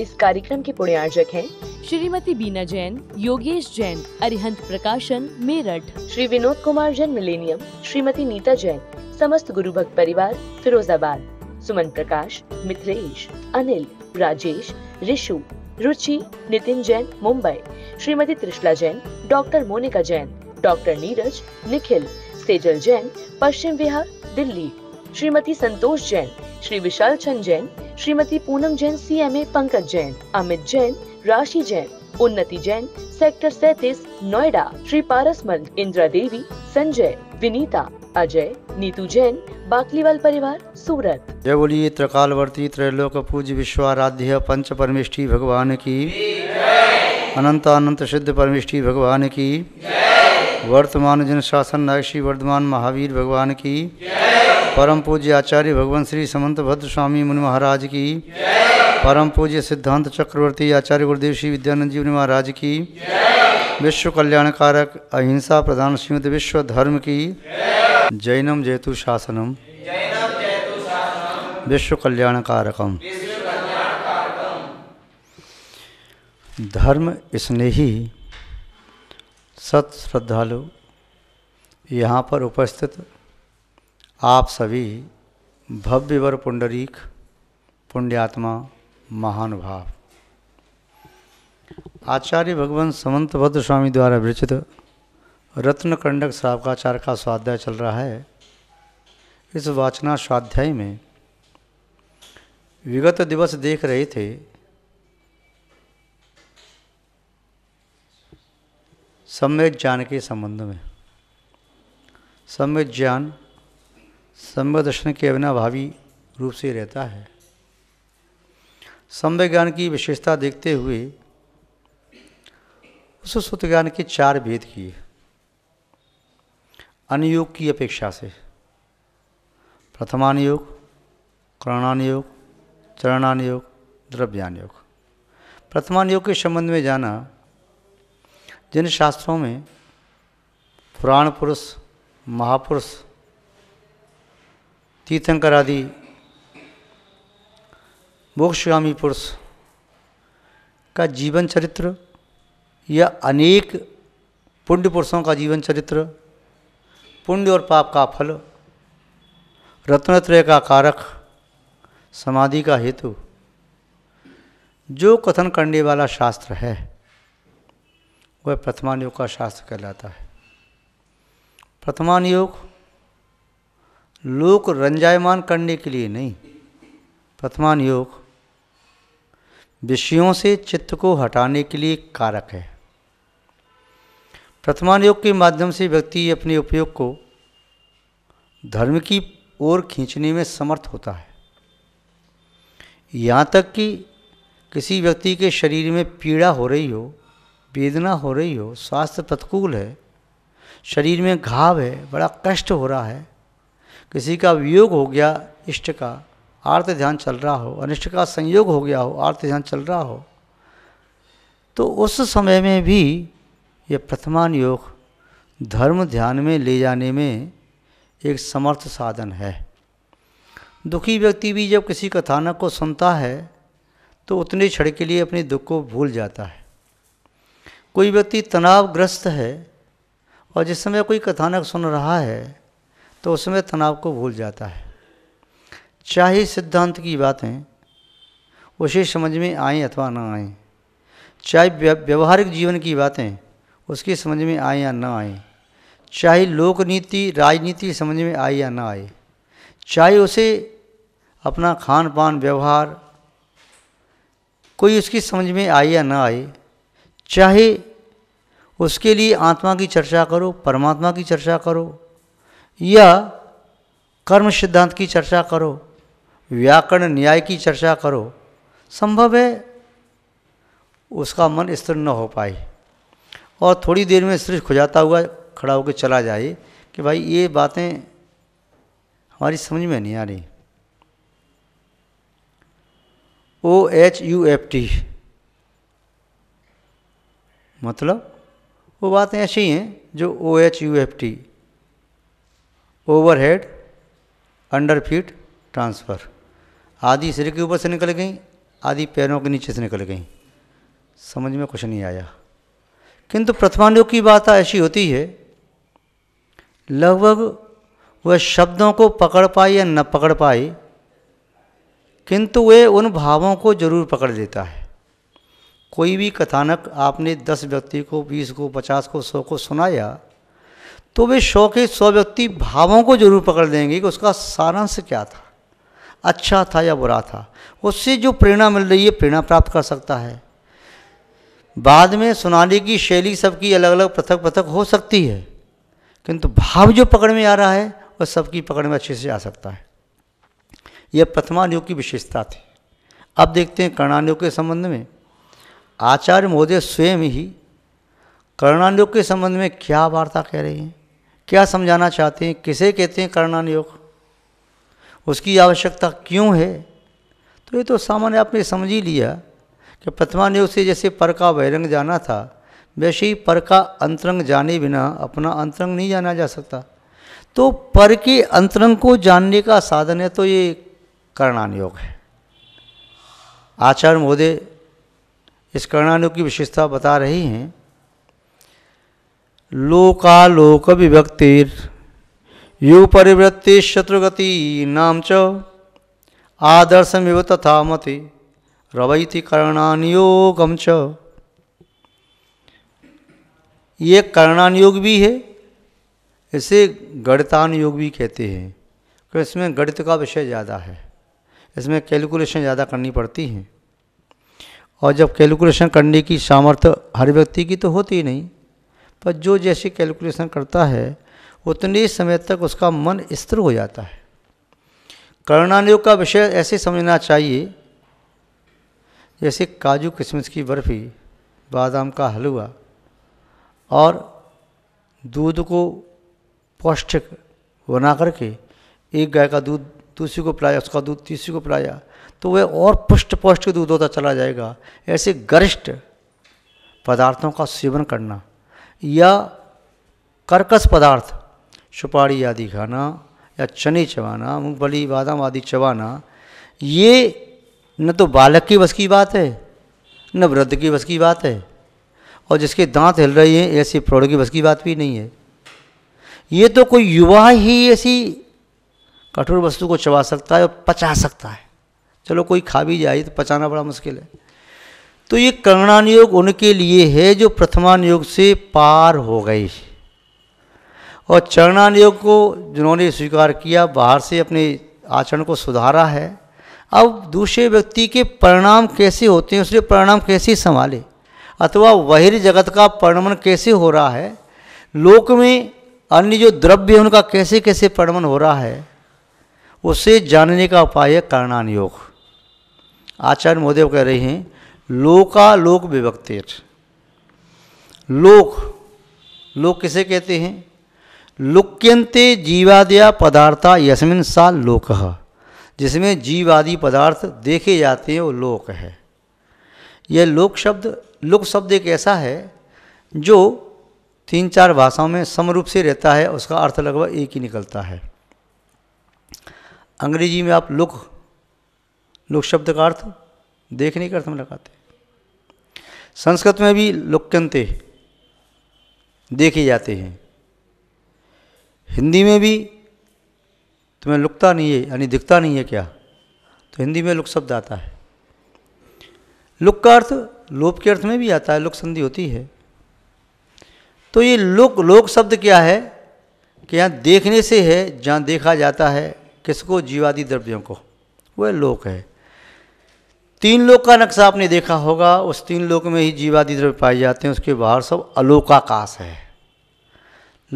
इस कार्यक्रम के पुण्यार्जक हैं श्रीमती बीना जैन योगेश जैन अरिहंत प्रकाशन मेरठ श्री विनोद कुमार जैन मिलेनियम श्रीमती नीता जैन समस्त गुरु भक्त परिवार Firozabad Suman Prakash Mithilesh Anil Rajesh Rishu Ruchi Nitin Jain Mumbai Shrimati Trishala Jain doctor Monika Jain doctor Neeraj Nikhil Sejal Jain Paschim Vihar Delhi Shrimati Santosh Jain Shri Vishal Chand Jain Shrimati Poonam Jain C A Pankaj Jain Amit Jain Rashi Jain उन्नति जैन सेक्टर सैतीस नोएडा श्री पारस मल इंदिरा देवी संजय विनीता अजय नीतू जैन बाकलीवाल परिवार सूरत जय बोलिए त्रिकालवर्ती त्रैलोक पूज्य विश्वाराध्य पंच परमिष्टि भगवान की अनंत अनंत सिद्ध परमिष्टि भगवान की वर्तमान जन शासन नायक श्री वर्धमान महावीर भगवान की परम पूज्य आचार्य भगवान श्री समंत भद्र स्वामी मुनि महाराज की परम पूज्य सिद्धांत चक्रवर्ती आचार्य गुरुदेव श्री विद्यानंद जी मुनि महाराज की विश्व कल्याणकारक अहिंसा प्रधान श्रीमद विश्व धर्म की जैनम जेतु शासनम विश्व कल्याणकारकम धर्म स्नेही सत श्रद्धालु यहाँ पर उपस्थित आप सभी भव्यवर पुंडरीक पुण्यात्मा महानुभाव आचार्य भगवान भद्र स्वामी द्वारा विरचित रत्नकंडक श्रावकाचार का स्वाध्याय चल रहा है इस वाचना स्वाध्याय में विगत दिवस देख रहे थे सम्यक ज्ञान के संबंध में सम्यक ज्ञान संभव दर्शन के भावी रूप से रहता है संभव ज्ञान की विशेषता देखते हुए उस सुत ज्ञान के चार भेद किए अनुयोग की अपेक्षा से प्रथमानुयोग करणानुयोग चरणानुयोग द्रव्यानुयोग प्रथमानुयोग के संबंध में जाना जिन शास्त्रों में पुराण पुरुष महापुरुष तीर्थंकर आदि मोक्षगामी पुरुष का जीवन चरित्र या अनेक पुण्य पुरुषों का जीवन चरित्र पुण्य और पाप का फल रत्नत्रय का कारक समाधि का हेतु जो कथन करने वाला शास्त्र है वह प्रथमान योग का शास्त्र कहलाता है प्रथमान योग लोग रंजायमान करने के लिए नहीं प्रथमान योग विषयों से चित्त को हटाने के लिए कारक है प्रथमान योग के माध्यम से व्यक्ति अपने उपयोग को धर्म की ओर खींचने में समर्थ होता है यहाँ तक कि किसी व्यक्ति के शरीर में पीड़ा हो रही हो वेदना हो रही हो स्वास्थ्य प्रतिकूल है शरीर में घाव है बड़ा कष्ट हो रहा है किसी का वियोग हो गया इष्ट का आर्थ ध्यान चल रहा हो अनिष्ट का संयोग हो गया हो आर्थ ध्यान चल रहा हो तो उस समय में भी यह प्रथमान योग धर्म ध्यान में ले जाने में एक समर्थ साधन है दुखी व्यक्ति भी जब किसी कथानक को सुनता है तो उतने क्षण के लिए अपने दुख को भूल जाता है कोई व्यक्ति तनावग्रस्त है और जिस समय कोई कथानक सुन रहा है तो उसमें तनाव को भूल जाता है चाहे सिद्धांत की बातें उसे समझ में आएँ अथवा ना आए चाहे व्यवहारिक जीवन की बातें उसकी समझ में आए या ना आए चाहे लोक नीति राजनीति समझ में आए या ना आए चाहे उसे अपना खान पान व्यवहार कोई उसकी समझ में आए या ना आए चाहे उसके लिए आत्मा की चर्चा करो परमात्मा की चर्चा करो या कर्म सिद्धांत की चर्चा करो व्याकरण न्याय की चर्चा करो संभव है उसका मन स्थिर न हो पाए और थोड़ी देर में सृष्ट खुजाता हुआ खड़ा होकर चला जाए कि भाई ये बातें हमारी समझ में नहीं आ रही O H U F T मतलब वो बातें ऐसी हैं जो O H U F T overhead under feet transfer आधी सिर के ऊपर से निकल गई आधी पैरों के नीचे से निकल गई समझ में कुछ नहीं आया किंतु प्रथमानुयोग की बात ऐसी होती है लगभग वह शब्दों को पकड़ पाए या न पकड़ पाए किंतु वे उन भावों को जरूर पकड़ लेता है कोई भी कथानक आपने दस व्यक्ति को बीस को पचास को सौ को सुनाया तो वे शौक के सौ व्यक्ति भावों को जरूर पकड़ देंगे कि उसका सारांश क्या था अच्छा था या बुरा था उससे जो प्रेरणा मिल रही है प्रेरणा प्राप्त कर सकता है बाद में सुनाने की शैली सबकी अलग अलग पृथक पृथक हो सकती है किंतु भाव जो पकड़ में आ रहा है वह सबकी पकड़ में अच्छे से आ सकता है यह प्रथमा की विशेषता थी अब देखते हैं कर्णानयोग के संबंध में आचार्य महोदय स्वयं ही कर्णानयोग के संबंध में क्या वार्ता कह रहे हैं क्या समझाना चाहते हैं किसे कहते हैं करणानुयोग उसकी आवश्यकता क्यों है तो ये तो सामान्य आपने समझ ही लिया कि योग से जैसे पर का बहिरंग जाना था वैसे ही पर का अंतरंग जाने बिना अपना अंतरंग नहीं जाना जा सकता तो पर के अंतरंग को जानने का साधन है तो ये करणानुयोग है आचार्य महोदय इस करणानुयोग की विशेषता बता रही हैं लोकालोक विभक्तिर यु परिवृत्ति शत्रुगति नाम च आदर्श इव तथा मति रवैति कर्णानुयोगम च ये कर्णानुयोग भी है इसे गणितानुयोग भी कहते हैं क्योंकि इसमें गणित का विषय ज़्यादा है इसमें कैलकुलेशन ज़्यादा करनी पड़ती है और जब कैलकुलेशन करने की सामर्थ्य हर व्यक्ति की तो होती ही नहीं पर जो जैसी कैलकुलेशन करता है उतने समय तक उसका मन स्थिर हो जाता है कर्णानुयोग का विषय ऐसे समझना चाहिए जैसे काजू किशमिश की बर्फ़ी बादाम का हलवा और दूध को पौष्टिक बना करके एक गाय का दूध दूसरी को पिलाया उसका दूध तीसरी को पिलाया तो वह और पुष्ट पौष्टिक दूध होता चला जाएगा ऐसे गरिष्ठ पदार्थों का सेवन करना या कर्कश पदार्थ सुपारी आदि खाना या चने चबाना मूँगफली बादाम आदि चबाना ये न तो बालक की बस की बात है न वृद्ध की बस की बात है और जिसके दांत हिल रहे हैं ऐसे प्रौढ़ की बस की बात भी नहीं है ये तो कोई युवा ही ऐसी कठोर वस्तु को चबा सकता है और पचा सकता है चलो कोई खा भी जाए तो पचाना बड़ा मुश्किल है तो ये कर्णानुयोग उनके लिए है जो प्रथमानुयोग से पार हो गए और चरणानुयोग को जिन्होंने स्वीकार किया बाहर से अपने आचरण को सुधारा है अब दूसरे व्यक्ति के परिणाम कैसे होते हैं उसके परिणाम कैसे संभाले अथवा वहिर जगत का परिणमन कैसे हो रहा है लोक में अन्य जो द्रव्य है उनका कैसे कैसे परिणमन हो रहा है उसे जानने का उपाय है करणानुयोग आचार्य महोदय कह रहे हैं लोका लोक विभक्तिर लोक लोक किसे कहते हैं लुक्यंते जीवादिया पदार्था यशमिन सा लोक जिसमें जीवादि पदार्थ देखे जाते हैं वो लोक है यह लोक शब्द लोक शब्द एक ऐसा है जो तीन चार भाषाओं में समरूप से रहता है उसका अर्थ लगभग एक ही निकलता है अंग्रेजी में आप लुक लुक शब्द का अर्थ देखने का अर्थ में लगाते संस्कृत में भी लोक्यंते देखे जाते हैं हिंदी में भी तुम्हें लुकता नहीं है यानी दिखता नहीं है क्या तो हिंदी में लुक शब्द आता है लुक का अर्थ लोप के अर्थ में भी आता है लुक संधि होती है तो ये लोक लोक शब्द क्या है कि यहाँ देखने से है जहाँ देखा जाता है किसको जीवादि द्रव्यों को वह लोक है तीन लोक का नक्शा आपने देखा होगा उस तीन लोक में ही जीवादि द्रव्य पाए जाते हैं उसके बाहर सब अलोकाकाश है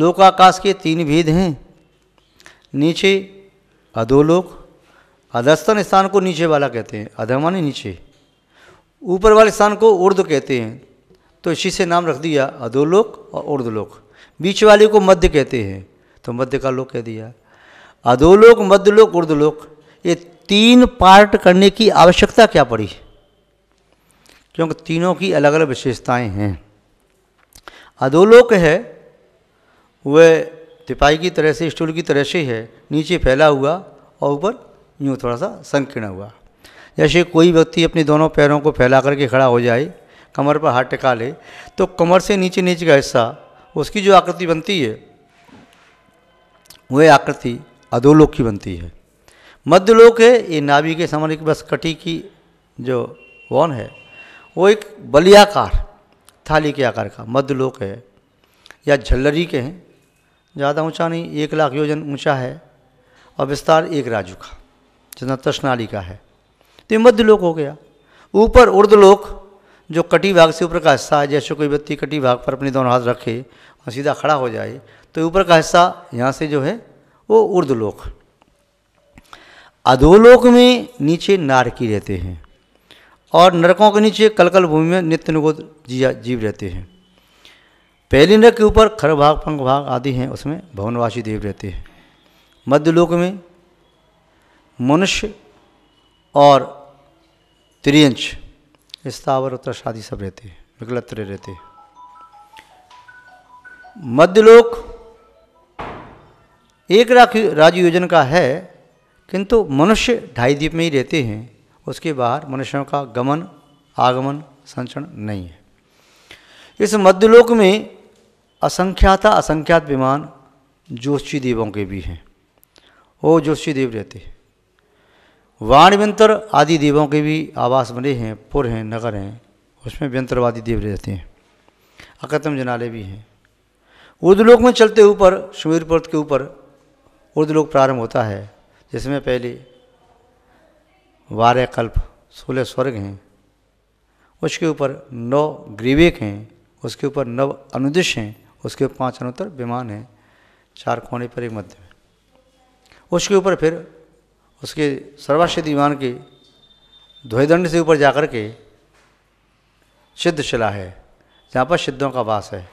लोकाकाश के तीन भेद हैं नीचे अधोलोक अधस्तन स्थान को नीचे वाला कहते हैं अधमानी नीचे ऊपर वाले स्थान को उर्द कहते हैं तो इसी से नाम रख दिया अधोलोक और उर्दलोक बीच वाले को मध्य कहते हैं तो मध्य का लोक कह दिया अधोलोक मध्यलोक उर्दलोक ये तीन पार्ट करने की आवश्यकता क्या पड़ी क्योंकि तीनों की अलग अलग विशेषताएं हैं अधोलोक है वह तिपाही की तरह से स्टूल की तरह से है नीचे फैला हुआ और ऊपर यूँ थोड़ा सा संकीर्ण हुआ जैसे कोई व्यक्ति अपने दोनों पैरों को फैला करके खड़ा हो जाए कमर पर हाथ टिका ले तो कमर से नीचे नीचे का हिस्सा उसकी जो आकृति बनती है वह आकृति अधोलोक की बनती है मध्यलोक है ये नाभि के सामने बस कटी की जो वन है वो एक बलियाकार थाली के आकार का मध्यलोक है या झल्लरी के हैं ज़्यादा ऊंचा नहीं एक लाख योजन ऊंचा है और विस्तार एक राजू का जितना तृष्णाली का है तो ये मध्यलोक हो गया ऊपर उर्दलोक जो कटी भाग से ऊपर का हिस्सा है जैसे कोई व्यक्ति कटी भाग पर अपने दोनों हाथ रखे और सीधा खड़ा हो जाए तो ऊपर का हिस्सा यहाँ से जो है वो उर्दलोक अधोलोक में नीचे नारकी रहते हैं और नरकों के नीचे कलकल भूमि में नित्य नगोद जीव रहते हैं पहले नरक के ऊपर खर भाग पंख भाग आदि हैं उसमें भवनवासी देव रहते हैं मध्यलोक में मनुष्य और त्रियंश स्थावर उत्तर शादी सब रहते हैं विकलत्र रहते हैं मध्यलोक एक राखी राज्य योजन का है किंतु मनुष्य ढाई द्वीप में ही रहते हैं उसके बाहर मनुष्यों का गमन आगमन संचरण नहीं है इस मध्यलोक में असंख्याता असंख्यात विमान जोशी देवों के भी हैं वो जोशी देव रहते हैं व्यंतर आदि देवों के भी आवास बने हैं पुर हैं नगर हैं उसमें व्यंतरवादी देव रहते हैं अकतम जनाले भी हैं उर्दलोक में चलते ऊपर सुमेर पर्वत के ऊपर उर्दलोक प्रारंभ होता है जिसमें पहली वारे कल्प सोलह स्वर्ग हैं उसके ऊपर नौ ग्रीवेक हैं उसके ऊपर नव अनुदिश हैं उसके ऊपर पाँच अनुत्तर विमान हैं चार कोने पर एक मध्य में उसके ऊपर फिर उसके सर्वाश्रित विमान के ध्वेदंड से ऊपर जाकर के सिद्धशिला है जहाँ पर सिद्धों का वास है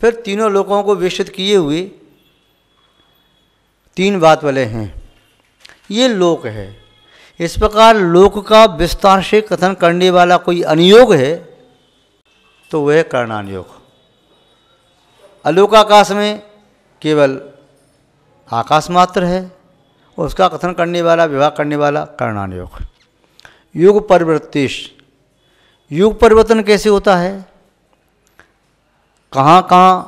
फिर तीनों लोगों को विकसित किए हुए तीन बात वाले हैं ये लोक है इस प्रकार लोक का विस्तार से कथन करने वाला कोई अनियोग है तो वह कर्णानयोग अलोकाकाश में केवल आकाश मात्र है उसका कथन करने वाला विवाह करने वाला कर्णानुयोग युग परिवर्तिश युग परिवर्तन कैसे होता है कहाँ कहाँ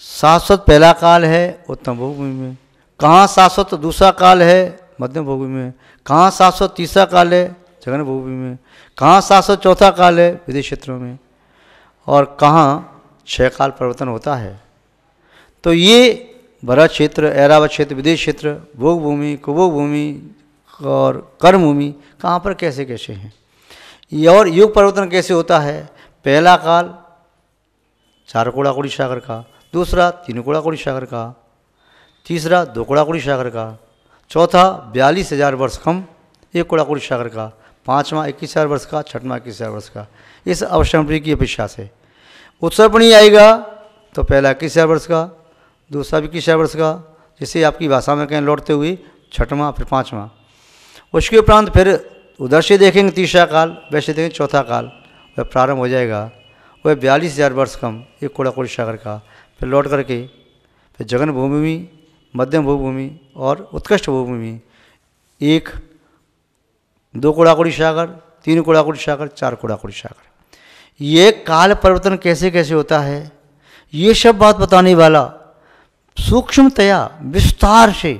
शाश्वत पहला काल है उत्तम भूमि में कहाँ शाश्वत दूसरा काल है मध्यम भूमि में कहाँ शाश्वत तीसरा काल है जगन भूमि में कहाँ शाश्वत चौथा काल है विदेश क्षेत्रों में और कहाँ छः काल परिवर्तन होता है तो ये भरत क्षेत्र ऐरावत क्षेत्र विदेश क्षेत्र भोग भूमि कुभोग भूमि और कर्म भूमि कहाँ पर कैसे कैसे हैं और युग परिवर्तन कैसे होता है पहला काल चार कोड़ी सागर का दूसरा तीन कोड़ी सागर का तीसरा दो कड़ाकुड़ी सागर का चौथा बयालीस हज़ार वर्ष कम एक कुड़ाकुड़ी सागर का पाँचवा इक्कीस हज़ार वर्ष का छठवा इक्कीस हज़ार वर्ष का इस अवश्यमरी की अपेक्षा से उत्सर्पणी आएगा तो पहला इक्कीस हज़ार वर्ष का दूसरा इक्कीस हज़ार वर्ष का जिसे आपकी भाषा में कहें लौटते हुए छठवा फिर पाँचवा उसके उपरांत फिर उधर से देखेंगे तीसरा काल वैसे देखेंगे चौथा काल वह प्रारंभ हो जाएगा वह बयालीस हज़ार वर्ष कम एक कोड़ाकोड़ी सागर का फिर लौट करके फिर जगन भूमि मध्यम भूभूमि और उत्कृष्ट भूभूमि एक दो कोड़ाकुड़ी सागर तीन कोड़ाकुड़ी सागर चार कोड़ाकुड़ी सागर ये काल परिवर्तन कैसे कैसे होता है ये सब बात बताने वाला सूक्ष्मतया विस्तार से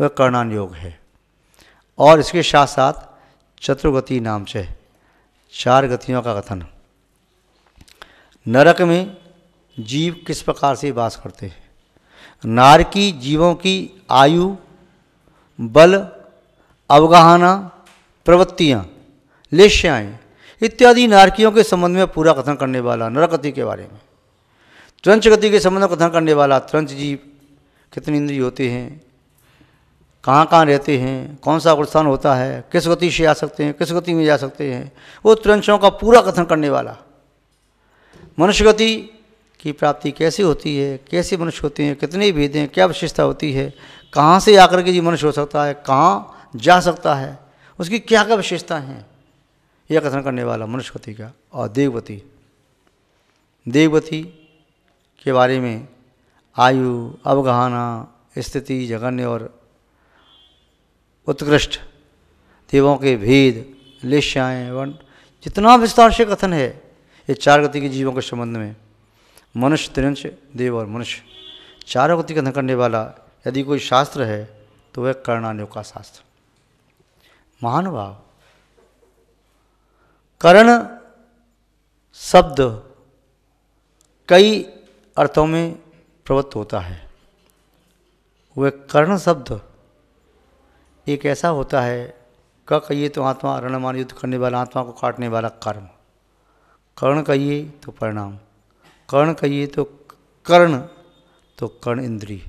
वह कर्णान योग है और इसके साथ साथ चतुर्गति नाम से चार गतियों का कथन नरक में जीव किस प्रकार से वास करते हैं नारकी जीवों की आयु बल अवगाहना प्रवृत्तियाँ लेश्याएँ इत्यादि नारकियों के संबंध में पूरा कथन करने वाला नरकति के बारे में त्रंच गति के संबंध में कथन करने वाला त्रंच जीव कितने इंद्रिय होते हैं कहाँ कहाँ रहते हैं कौन सा अवस्थान होता है किस गति से आ सकते हैं किस गति में जा सकते हैं वो त्रंचों का पूरा कथन करने वाला मनुष्य गति की प्राप्ति कैसी होती है कैसे मनुष्य होते हैं कितने भेद हैं क्या विशेषता होती है कहाँ से आकर के जी मनुष्य हो सकता है कहाँ जा सकता है उसकी क्या क्या विशेषता हैं यह कथन करने वाला मनुष्यवती का और देववती देववती के बारे में आयु अवगहना स्थिति जगन्य और उत्कृष्ट देवों के भेद लेश्याएँ वन जितना विस्तार से कथन है ये चार गति के जीवों के संबंध में मनुष्य त्रिंश देव और मनुष्य चारों गति का करने वाला यदि कोई शास्त्र है तो वह कर्णानुयोग का शास्त्र महान भाव कर्ण शब्द कई अर्थों में प्रवृत्त होता है वह कर्ण शब्द एक ऐसा होता है क कहिए तो आत्मा रणमान युद्ध तो करने वाला आत्मा को काटने वाला कर्म कर्ण कहिए तो परिणाम कर्ण कहिए तो कर्ण तो कर्ण इंद्री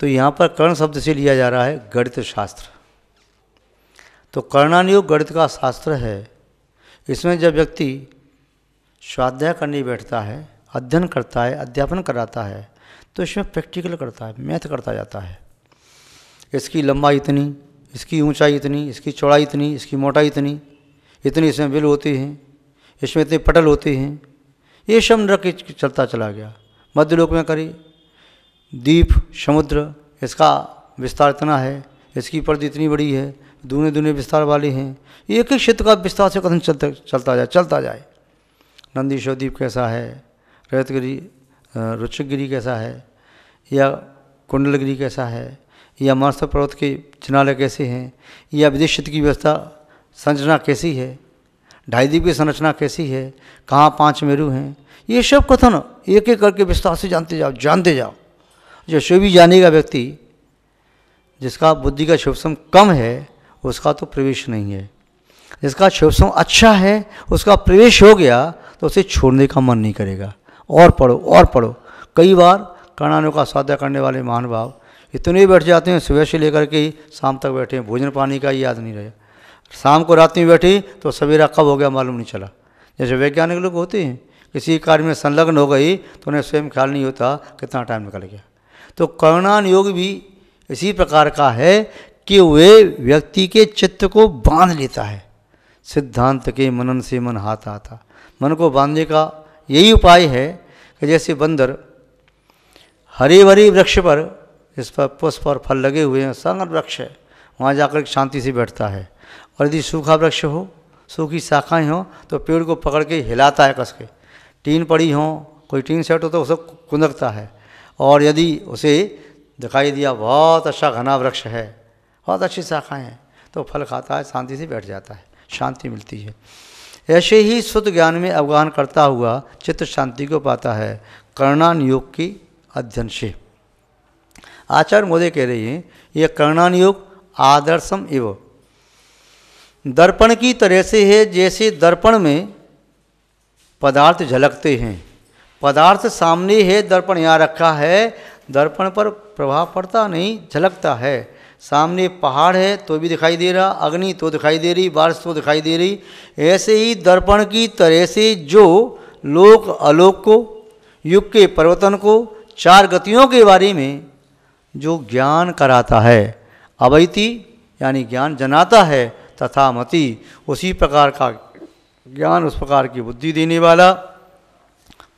तो यहाँ पर कर्ण शब्द से लिया जा रहा है गणित शास्त्र तो कर्णानुयोग गणित का शास्त्र है इसमें जब व्यक्ति स्वाध्याय करने बैठता है अध्ययन करता है अध्यापन कराता है तो इसमें प्रैक्टिकल करता है मैथ करता जाता है इसकी लंबाई इतनी इसकी ऊंचाई इतनी इसकी चौड़ाई इतनी इसकी मोटाई इतनी इतनी इसमें बिल होती हैं इसमें इतने पटल होते हैं ये शब्द रख के चलता चला गया मध्य लोक में करी दीप समुद्र इसका विस्तार इतना है इसकी पर्द इतनी बड़ी है दूने दूने विस्तार वाले हैं एक एक क्षेत्र का विस्तार से कथन चलता चलता जाए चलता जाए नंदीश्वर द्वीप कैसा है रजतगिरी रुचिकगिरी कैसा है या कुंडलगिरी कैसा है या मानसव पर्वत के चिनाले कैसे हैं या विदेश की व्यवस्था संरचना कैसी है ढाई दीप की संरचना कैसी है कहाँ पांच मेरु हैं ये सब कथन एक एक करके विस्तार से जानते जाओ जानते जाओ जो भी जानेगा व्यक्ति जिसका बुद्धि का शोभसम कम है उसका तो प्रवेश नहीं है जिसका शोभसम अच्छा है उसका प्रवेश हो गया तो उसे छोड़ने का मन नहीं करेगा और पढ़ो और पढ़ो कई बार कर्णानों का स्वाध्याय करने वाले महानुभाव इतने बैठ जाते हैं सुबह से लेकर के शाम तक बैठे हैं भोजन पानी का याद नहीं रहेगा शाम को रात में बैठी तो सवेरा कब हो गया मालूम नहीं चला जैसे वैज्ञानिक लोग होते हैं किसी कार्य में संलग्न हो गई तो उन्हें स्वयं ख्याल नहीं होता कितना टाइम निकल गया तो करुणान योग भी इसी प्रकार का है कि वे व्यक्ति के चित्त को बांध लेता है सिद्धांत के मनन से मन हाथ आता मन को बांधने का यही उपाय है कि जैसे बंदर हरे भरे वृक्ष पर जिस पर पुष्प और फल लगे हुए हैं संग वृक्ष है वहाँ जाकर शांति से बैठता है और यदि सूखा वृक्ष हो सूखी शाखाएं हों तो पेड़ को पकड़ के हिलाता है कस के टीन पड़ी हो कोई टीन सेट हो तो उसे कुंदकता है और यदि उसे दिखाई दिया बहुत अच्छा घना वृक्ष है बहुत अच्छी शाखाएँ हैं तो फल खाता है शांति से बैठ जाता है शांति मिलती है ऐसे ही शुद्ध ज्ञान में अवगहन करता हुआ चित्त शांति को पाता है कर्णान योग की अध्ययन से आचार्य मोदे कह रही हैं यह कर्णान योग आदर्शम एवं दर्पण की तरह से है जैसे दर्पण में पदार्थ झलकते हैं पदार्थ सामने है दर्पण यहाँ रखा है दर्पण पर प्रभाव पड़ता नहीं झलकता है सामने पहाड़ है तो भी दिखाई दे रहा अग्नि तो दिखाई दे रही बारिश तो दिखाई दे रही ऐसे ही दर्पण की तरह से जो लोक अलोक को युग के परिवर्तन को चार गतियों के बारे में जो ज्ञान कराता है अवैती यानी ज्ञान जनाता है तथा मति उसी प्रकार का ज्ञान उस प्रकार की बुद्धि देने वाला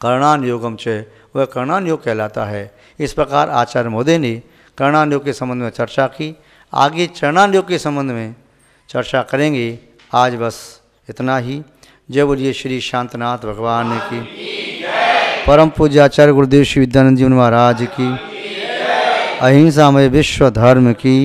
कर्णान योगम च वह कर्णान योग कहलाता है इस प्रकार आचार्य महोदय ने कर्णान योग के संबंध में चर्चा की आगे चरणान योग के संबंध में चर्चा करेंगे आज बस इतना ही जय बोलिए श्री शांतनाथ भगवान की परम पूज्य आचार्य गुरुदेव श्री विद्यानंद जी महाराज की अहिंसा में विश्व धर्म की